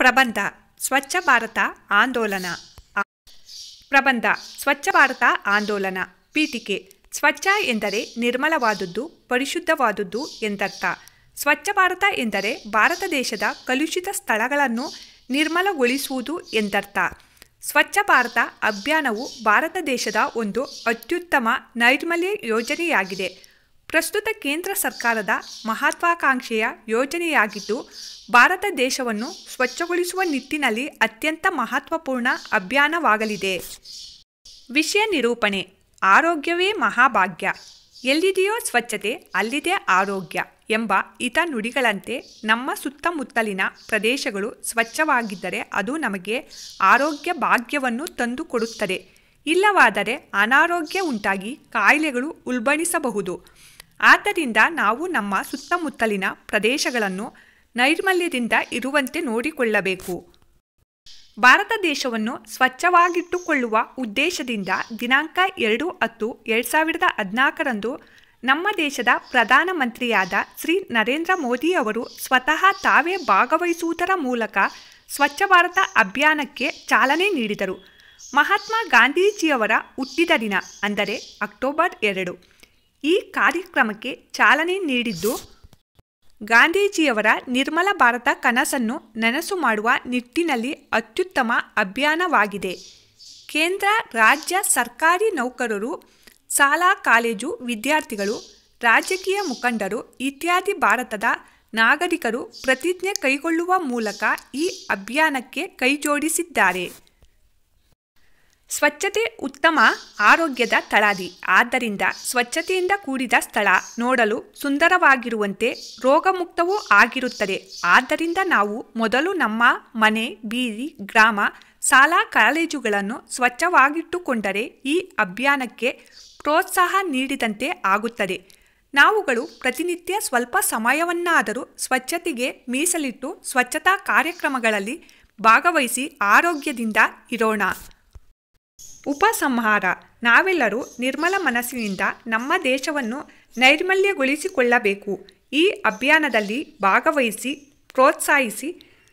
ಪ್ರಬಂಧ ಸ್ವಚ್ಛ ಭಾರತ ಆಂದೋಲನ ಪ್ರಬಂಧ ಸ್ವಚ್ಛ ಭಾರತ ಆಂದೋಲನ ಪೀಠಿಕೆ ಸ್ವಚ್ಛ ಎಂದರೆ ನಿರ್ಮಲವಾದದ್ದು ಪರಿಶುದ್ಧವಾದದ್ದು ಎಂದರ್ಥ ಸ್ವಚ್ಛ ಭಾರತ ಎಂದರೆ ಭಾರತ ದೇಶದ ಕಲುಷಿತ ಸ್ಥಳಗಳನ್ನು ನಿರ್ಮಲಗೊಳಿಸುವುದು ಎಂದರ್ಥ ಸ್ವಚ್ಛ ಭಾರತ ಅಭಿಯಾನವು ಭಾರತ ದೇಶದ ಒಂದು ಅತ್ಯುತ್ತಮ ನೈರ್ಮಲ್ಯ ಯೋಜನೆಯಾಗಿದೆ ಪ್ರಸ್ತುತ ಕೇಂದ್ರ ಸರ್ಕಾರದ ಮಹತ್ವಾಕಾಂಕ್ಷೆಯ ಯೋಜನೆಯಾಗಿದ್ದು ಭಾರತ ದೇಶವನ್ನು ಸ್ವಚ್ಛಗೊಳಿಸುವ ನಿಟ್ಟಿನಲ್ಲಿ ಅತ್ಯಂತ ಮಹತ್ವಪೂರ್ಣ ಅಭಿಯಾನವಾಗಲಿದೆ ವಿಷಯ ನಿರೂಪಣೆ ಆರೋಗ್ಯವೇ ಮಹಾಭಾಗ್ಯ ಎಲ್ಲಿದೆಯೋ ಸ್ವಚ್ಛತೆ ಅಲ್ಲಿದೆ ಆರೋಗ್ಯ ಎಂಬ ಹಿತ ನುಡಿಗಳಂತೆ ನಮ್ಮ ಸುತ್ತಮುತ್ತಲಿನ ಪ್ರದೇಶಗಳು ಸ್ವಚ್ಛವಾಗಿದ್ದರೆ ಅದು ನಮಗೆ ಆರೋಗ್ಯ ಭಾಗ್ಯವನ್ನು ತಂದುಕೊಡುತ್ತದೆ ಇಲ್ಲವಾದರೆ ಅನಾರೋಗ್ಯ ಉಂಟಾಗಿ ಕಾಯಿಲೆಗಳು ಉಲ್ಬಣಿಸಬಹುದು ಆದ್ದರಿಂದ ನಾವು ನಮ್ಮ ಸುತ್ತಮುತ್ತಲಿನ ಪ್ರದೇಶಗಳನ್ನು ನೈರ್ಮಲ್ಯದಿಂದ ಇರುವಂತೆ ನೋಡಿಕೊಳ್ಳಬೇಕು ಭಾರತ ದೇಶವನ್ನು ಸ್ವಚ್ಛವಾಗಿಟ್ಟುಕೊಳ್ಳುವ ಉದ್ದೇಶದಿಂದ ದಿನಾಂಕ ಎರಡು ಹತ್ತು ಎರಡು ಸಾವಿರದ ಹದಿನಾಲ್ಕರಂದು ನಮ್ಮ ದೇಶದ ಪ್ರಧಾನಮಂತ್ರಿಯಾದ ಶ್ರೀ ನರೇಂದ್ರ ಮೋದಿ ಅವರು ಸ್ವತಃ ತಾವೇ ಭಾಗವಹಿಸುವುದರ ಮೂಲಕ ಸ್ವಚ್ಛ ಭಾರತ ಅಭಿಯಾನಕ್ಕೆ ಚಾಲನೆ ನೀಡಿದರು ಮಹಾತ್ಮ ಗಾಂಧೀಜಿಯವರ ಹುಟ್ಟಿದ ದಿನ ಅಂದರೆ ಅಕ್ಟೋಬರ್ ಎರಡು ಈ ಕಾರ್ಯಕ್ರಮಕ್ಕೆ ಚಾಲನೆ ನೀಡಿದ್ದು ಗಾಂಧೀಜಿಯವರ ನಿರ್ಮಲ ಭಾರತ ಕನಸನ್ನು ನನಸು ಮಾಡುವ ನಿಟ್ಟಿನಲ್ಲಿ ಅತ್ಯುತ್ತಮ ಅಭಿಯಾನವಾಗಿದೆ ಕೇಂದ್ರ ರಾಜ್ಯ ಸರ್ಕಾರಿ ನೌಕರರು ಶಾಲಾ ಕಾಲೇಜು ವಿದ್ಯಾರ್ಥಿಗಳು ರಾಜಕೀಯ ಮುಖಂಡರು ಇತ್ಯಾದಿ ಭಾರತದ ನಾಗರಿಕರು ಪ್ರತಿಜ್ಞೆ ಕೈಗೊಳ್ಳುವ ಮೂಲಕ ಈ ಅಭಿಯಾನಕ್ಕೆ ಕೈಜೋಡಿಸಿದ್ದಾರೆ ಸ್ವಚ್ಛತೆ ಉತ್ತಮ ಆರೋಗ್ಯದ ತಳಾದಿ ಆದ್ದರಿಂದ ಸ್ವಚ್ಛತೆಯಿಂದ ಕೂಡಿದ ಸ್ಥಳ ನೋಡಲು ಸುಂದರವಾಗಿರುವಂತೆ ರೋಗಮುಕ್ತವೂ ಆಗಿರುತ್ತದೆ ಆದ್ದರಿಂದ ನಾವು ಮೊದಲು ನಮ್ಮ ಮನೆ ಬೀದಿ ಗ್ರಾಮ ಶಾಲಾ ಕಾಲೇಜುಗಳನ್ನು ಸ್ವಚ್ಛವಾಗಿಟ್ಟುಕೊಂಡರೆ ಈ ಅಭಿಯಾನಕ್ಕೆ ಪ್ರೋತ್ಸಾಹ ನೀಡಿದಂತೆ ಆಗುತ್ತದೆ ನಾವುಗಳು ಪ್ರತಿನಿತ್ಯ ಸ್ವಲ್ಪ ಸಮಯವನ್ನಾದರೂ ಸ್ವಚ್ಛತೆಗೆ ಮೀಸಲಿಟ್ಟು ಸ್ವಚ್ಛತಾ ಕಾರ್ಯಕ್ರಮಗಳಲ್ಲಿ ಭಾಗವಹಿಸಿ ಆರೋಗ್ಯದಿಂದ ಇರೋಣ ಉಪಸಂಹಾರ ನಾವೆಲ್ಲರೂ ನಿರ್ಮಲ ಮನಸ್ಸಿನಿಂದ ನಮ್ಮ ದೇಶವನ್ನು ನೈರ್ಮಲ್ಯಗೊಳಿಸಿಕೊಳ್ಳಬೇಕು ಈ ಅಭಿಯಾನದಲ್ಲಿ ಭಾಗವಹಿಸಿ ಪ್ರೋತ್ಸಾಹಿಸಿ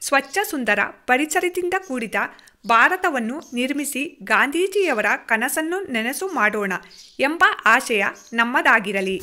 ಸ್ವಚ್ಛ ಸುಂದರ ಪರಿಸರದಿಂದ ಕೂಡಿದ ಭಾರತವನ್ನು ನಿರ್ಮಿಸಿ ಗಾಂಧೀಜಿಯವರ ಕನಸನ್ನು ನೆನೆಸು ಮಾಡೋಣ ಎಂಬ ಆಶಯ ನಮ್ಮದಾಗಿರಲಿ